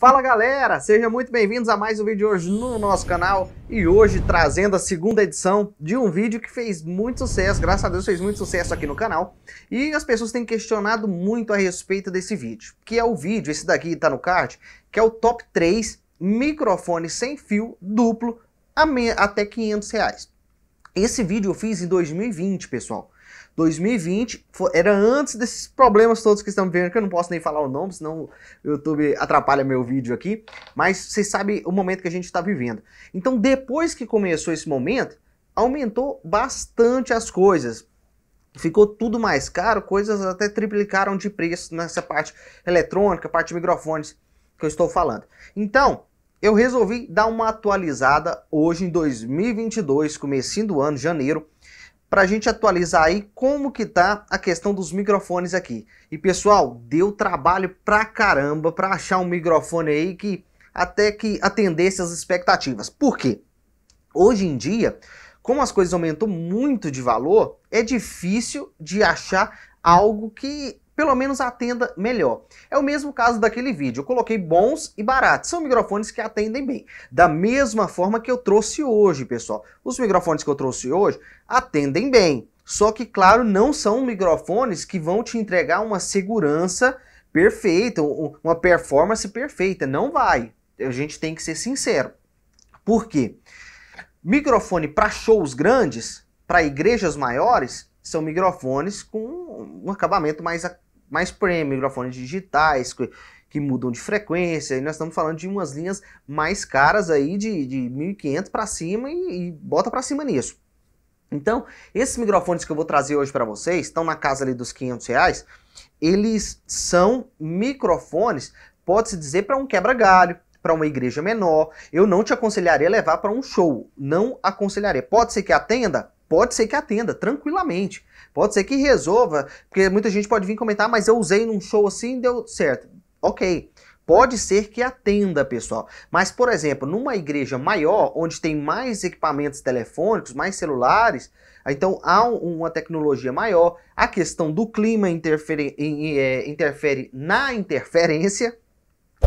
Fala galera, sejam muito bem-vindos a mais um vídeo de hoje no nosso canal e hoje trazendo a segunda edição de um vídeo que fez muito sucesso, graças a Deus fez muito sucesso aqui no canal e as pessoas têm questionado muito a respeito desse vídeo, que é o vídeo, esse daqui tá no card, que é o top 3 microfone sem fio duplo até 500 reais. Esse vídeo eu fiz em 2020, pessoal. 2020 era antes desses problemas todos que estão vendo, que eu não posso nem falar o nome, senão o YouTube atrapalha meu vídeo aqui. Mas vocês sabem o momento que a gente está vivendo. Então, depois que começou esse momento, aumentou bastante as coisas. Ficou tudo mais caro, coisas até triplicaram de preço nessa parte eletrônica, parte de microfones que eu estou falando. Então, eu resolvi dar uma atualizada hoje em 2022, comecinho do ano, janeiro, para a gente atualizar aí como que tá a questão dos microfones aqui. E pessoal, deu trabalho pra caramba para achar um microfone aí que até que atendesse as expectativas. Por quê? Hoje em dia, como as coisas aumentou muito de valor, é difícil de achar algo que pelo menos atenda melhor. É o mesmo caso daquele vídeo, eu coloquei bons e baratos, são microfones que atendem bem. Da mesma forma que eu trouxe hoje, pessoal. Os microfones que eu trouxe hoje atendem bem, só que claro, não são microfones que vão te entregar uma segurança perfeita, uma performance perfeita, não vai. A gente tem que ser sincero. Por quê? Microfone para shows grandes, para igrejas maiores, são microfones com um acabamento mais mais premium, microfones digitais que, que, mudam de frequência, e nós estamos falando de umas linhas mais caras aí de, de 1.500 para cima e, e bota para cima nisso. Então, esses microfones que eu vou trazer hoje para vocês, estão na casa ali dos 500 reais, eles são microfones, pode-se dizer, para um quebra-galho, para uma igreja menor. Eu não te aconselharia levar para um show, não aconselharia. Pode ser que atenda? Pode ser que atenda, tranquilamente. Pode ser que resolva, porque muita gente pode vir comentar, mas eu usei num show assim e deu certo. Ok. Pode ser que atenda, pessoal. Mas, por exemplo, numa igreja maior, onde tem mais equipamentos telefônicos, mais celulares, então há um, uma tecnologia maior. A questão do clima interfere, é, interfere na interferência,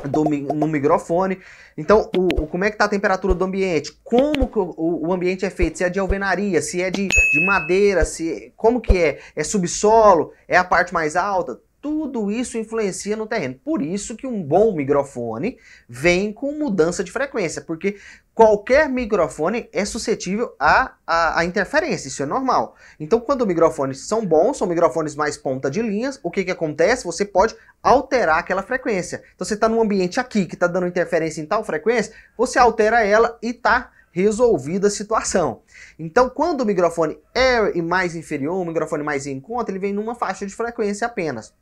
do, no microfone. Então, o, o, como é que tá a temperatura do ambiente? Como o, o, ambiente é feito? Se é de alvenaria, se é de, de madeira, se como que é? É subsolo? É a parte mais alta? Tudo isso influencia no terreno. Por isso que um bom microfone vem com mudança de frequência, porque qualquer microfone é suscetível a, a, a, interferência, isso é normal. Então, quando microfones são bons, são microfones mais ponta de linhas, o que, que acontece? Você pode alterar aquela frequência. Então, você está num ambiente aqui que está dando interferência em tal frequência, você altera ela e está resolvida a situação. Então, quando o microfone é mais inferior, um microfone mais em conta, ele vem numa faixa de frequência apenas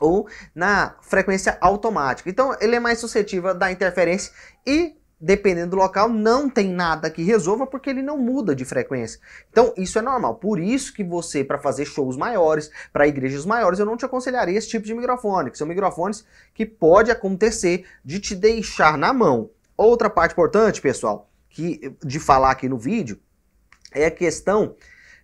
ou na frequência automática. Então ele é mais suscetível da interferência e dependendo do local, não tem nada que resolva porque ele não muda de frequência. Então, isso é normal. Por isso que você, para fazer shows maiores, para igrejas maiores, eu não te aconselharia esse tipo de microfone, que são microfones que pode acontecer de te deixar na mão. Outra parte importante, pessoal, que de falar aqui no vídeo, é a questão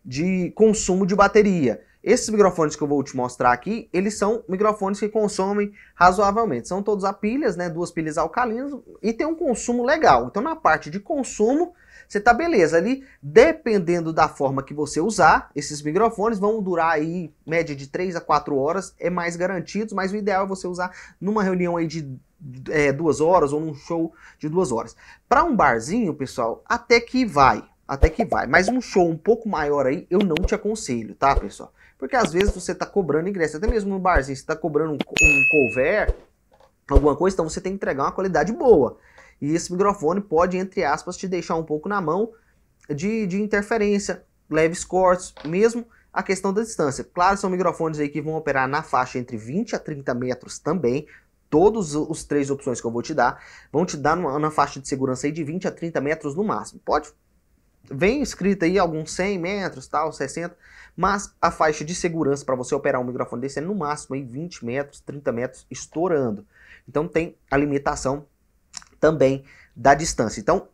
de consumo de bateria. Esses microfones que eu vou te mostrar aqui, eles são microfones que consomem razoavelmente. São todos a pilhas, né? Duas pilhas alcalinas e tem um consumo legal. Então na parte de consumo, você tá beleza ali. Dependendo da forma que você usar, esses microfones vão durar aí média de 3 a 4 horas, é mais garantido, mas o ideal é você usar numa reunião aí de é, duas horas ou num show de duas horas. Para um barzinho, pessoal, até que vai, até que vai. Mas um show um pouco maior aí, eu não te aconselho, tá, pessoal? Porque às vezes você está cobrando ingresso, até mesmo no barzinho, você está cobrando um, um couvert, alguma coisa, então você tem que entregar uma qualidade boa. E esse microfone pode, entre aspas, te deixar um pouco na mão de, de interferência, leves cortes, mesmo a questão da distância. Claro, são microfones aí que vão operar na faixa entre 20 a 30 metros também. Todos os três opções que eu vou te dar vão te dar na faixa de segurança aí de 20 a 30 metros no máximo. Pode vem escrito aí alguns 100 metros, tal, 60, mas a faixa de segurança para você operar um microfone desse é no máximo aí 20 metros, 30 metros estourando. Então tem a limitação também da distância. Então,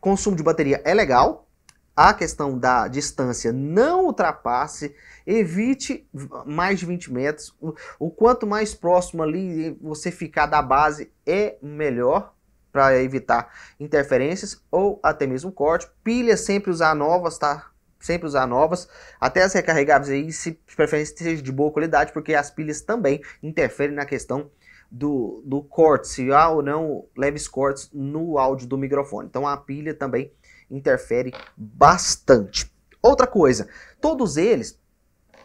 consumo de bateria é legal, a questão da distância não ultrapasse, evite mais de 20 metros. O, o quanto mais próximo ali você ficar da base é melhor, para evitar interferências ou até mesmo corte. Pilha sempre usar novas, tá? Sempre usar novas, até as recarregáveis aí, se preferência seja de boa qualidade, porque as pilhas também interferem na questão do, do corte, se há ou não leves cortes no áudio do microfone. Então a pilha também interfere bastante. Outra coisa, todos eles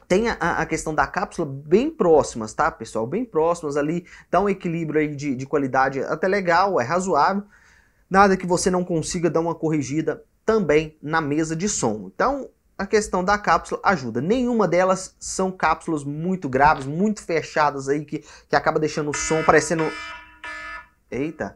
tem a, a, questão da cápsula bem próximas, tá, pessoal? Bem próximas ali, dá um equilíbrio aí de, de qualidade até legal, é razoável. Nada que você não consiga dar uma corrigida também na mesa de som. Então, a questão da cápsula ajuda. Nenhuma delas são cápsulas muito graves, muito fechadas aí, que, que acaba deixando o som parecendo... Eita!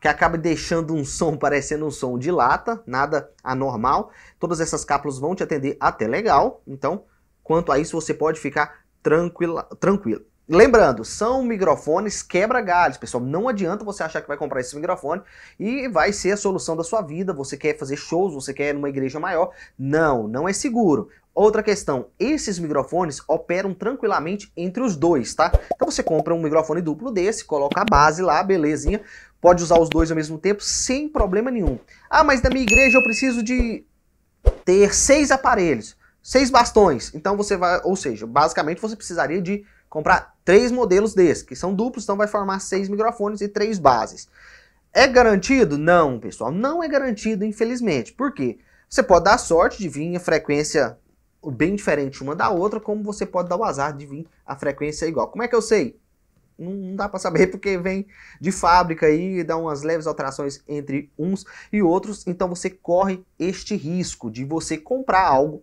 Que acaba deixando um som parecendo um som de lata, nada anormal. Todas essas cápsulas vão te atender até legal, então Quanto a isso, você pode ficar tranquila, tranquilo. Lembrando, são microfones quebra-galhos, pessoal. Não adianta você achar que vai comprar esse microfone e vai ser a solução da sua vida. Você quer fazer shows, você quer ir numa igreja maior. Não, não é seguro. Outra questão, esses microfones operam tranquilamente entre os dois, tá? Então você compra um microfone duplo desse, coloca a base lá, belezinha. Pode usar os dois ao mesmo tempo sem problema nenhum. Ah, mas na minha igreja eu preciso de ter seis aparelhos seis bastões. Então você vai, ou seja, basicamente você precisaria de comprar três modelos desses, que são duplos, então vai formar seis microfones e três bases. É garantido? Não, pessoal, não é garantido, infelizmente. Por quê? Você pode dar sorte de vir a frequência bem diferente uma da outra, como você pode dar o azar de vir a frequência igual. Como é que eu sei? Não, dá para saber porque vem de fábrica e dá umas leves alterações entre uns e outros, então você corre este risco de você comprar algo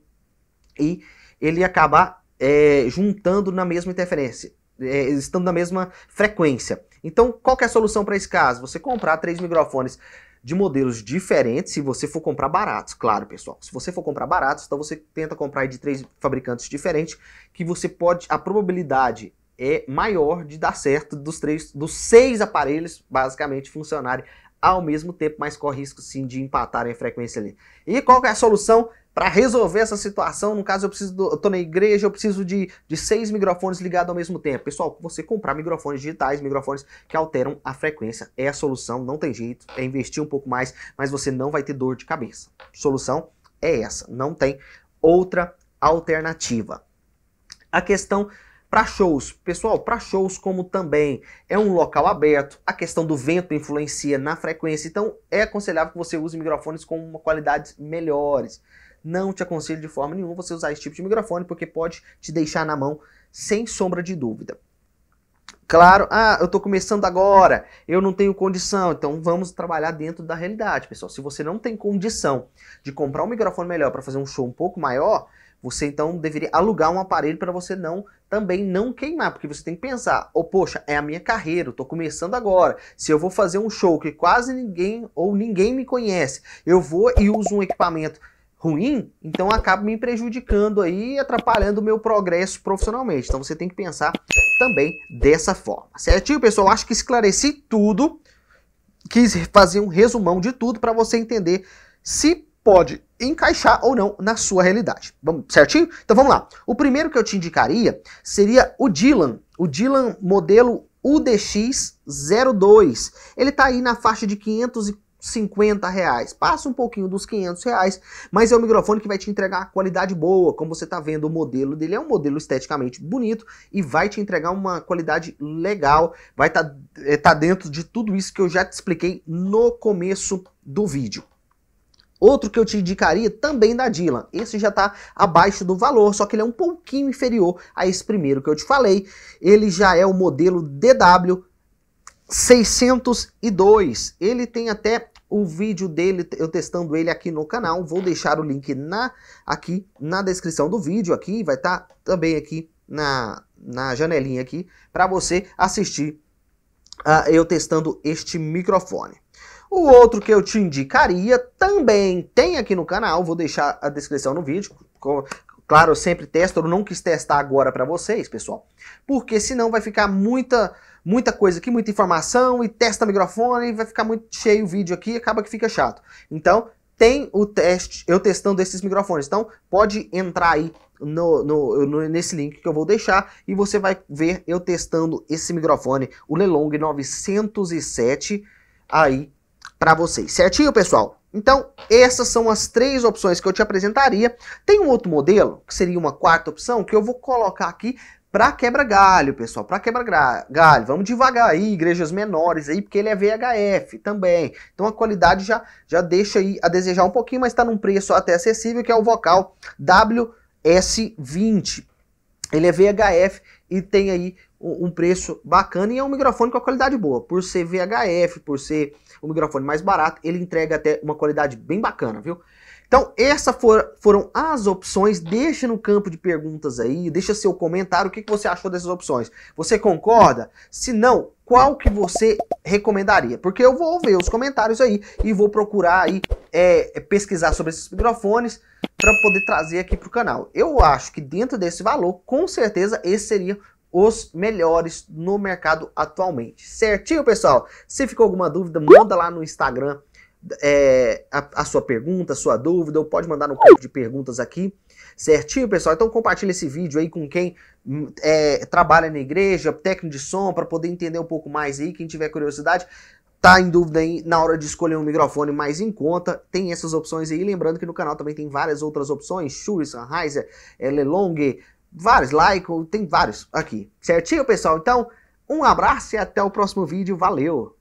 e ele acabar é, juntando na mesma interferência, é, estando na mesma frequência. Então, qual é a solução para esse caso? Você comprar três microfones de modelos diferentes, se você for comprar baratos, claro, pessoal. Se você for comprar baratos, então você tenta comprar de três fabricantes diferentes, que você pode, a probabilidade é maior de dar certo dos três, dos seis aparelhos basicamente funcionarem ao mesmo tempo, mas corre risco sim de empatarem a frequência ali. E qual é a solução? para resolver essa situação, no caso eu preciso, do, eu tô na igreja, eu preciso de, de seis microfones ligados ao mesmo tempo. Pessoal, você comprar microfones digitais, microfones que alteram a frequência, é a solução, não tem jeito, é investir um pouco mais, mas você não vai ter dor de cabeça. Solução é essa, não tem outra alternativa. A questão para shows, pessoal, para shows como também é um local aberto, a questão do vento influencia na frequência, então é aconselhável que você use microfones com uma qualidades melhores não te aconselho de forma nenhuma você usar esse tipo de microfone, porque pode te deixar na mão sem sombra de dúvida. Claro, ah, eu estou começando agora, eu não tenho condição, então vamos trabalhar dentro da realidade, pessoal. Se você não tem condição de comprar um microfone melhor para fazer um show um pouco maior, você então deveria alugar um aparelho para você não também não queimar, porque você tem que pensar, oh, poxa, é a minha carreira, eu começando agora. Se eu vou fazer um show que quase ninguém ou ninguém me conhece, eu vou e uso um equipamento ruim, então acaba me prejudicando aí, atrapalhando o meu progresso profissionalmente. Então você tem que pensar também dessa forma, certinho, pessoal? Acho que esclareci tudo, quis fazer um resumão de tudo para você entender se pode encaixar ou não na sua realidade. Vamos, certinho? Então vamos lá. O primeiro que eu te indicaria seria o Dylan, o Dylan modelo UDX02. Ele está aí na faixa de 500 50 reais. Passa um pouquinho dos 500 reais, mas é um microfone que vai te entregar uma qualidade boa. Como você está vendo, o modelo dele é um modelo esteticamente bonito e vai te entregar uma qualidade legal. Vai estar tá, é, tá dentro de tudo isso que eu já te expliquei no começo do vídeo. Outro que eu te indicaria também da Dylan. Esse já está abaixo do valor, só que ele é um pouquinho inferior a esse primeiro que eu te falei. Ele já é o modelo DW 602. Ele tem até o vídeo dele, eu testando ele aqui no canal. Vou deixar o link na, aqui na descrição do vídeo, aqui vai estar tá também aqui na, na janelinha aqui, para você assistir uh, eu testando este microfone. O outro que eu te indicaria também tem aqui no canal, vou deixar a descrição no vídeo. Claro, eu sempre testo, eu não quis testar agora para vocês, pessoal, porque senão vai ficar muita muita coisa aqui, muita informação e testa microfone e vai ficar muito cheio o vídeo aqui, acaba que fica chato. Então, tem o teste, eu testando esses microfones. Então, pode entrar aí no, no, no, nesse link que eu vou deixar e você vai ver eu testando esse microfone, o Lelong 907 aí para vocês. Certinho, pessoal? Então, essas são as três opções que eu te apresentaria. Tem um outro modelo, que seria uma quarta opção, que eu vou colocar aqui para quebra-galho, pessoal, para quebra-galho. Vamos devagar aí, igrejas menores aí, porque ele é VHF também. Então a qualidade já, já deixa aí a desejar um pouquinho, mas está num preço até acessível, que é o vocal WS20. Ele é VHF e tem aí um preço bacana e é um microfone com a qualidade boa. Por ser VHF, por ser um microfone mais barato, ele entrega até uma qualidade bem bacana, viu? Então, essas for, foram as opções. Deixa no campo de perguntas aí, deixa seu comentário, o que, que você achou dessas opções. Você concorda? Se não, qual que você recomendaria? Porque eu vou ver os comentários aí e vou procurar aí é, é pesquisar sobre esses microfones para poder trazer aqui para o canal. Eu acho que dentro desse valor, com certeza, esse seria os melhores no mercado atualmente. Certinho, pessoal? Se ficou alguma dúvida, manda lá no Instagram é, a, a, sua pergunta, a sua dúvida, ou pode mandar no campo de perguntas aqui, certinho, pessoal? Então compartilha esse vídeo aí com quem hum, é, trabalha na igreja, técnico de som, para poder entender um pouco mais aí, quem tiver curiosidade. Tá em dúvida aí na hora de escolher um microfone mais em conta, tem essas opções aí. Lembrando que no canal também tem várias outras opções: Shure, Sennheiser, é, Lelong, vários, Lycon, tem vários aqui. Certinho, pessoal? Então, um abraço e até o próximo vídeo. Valeu!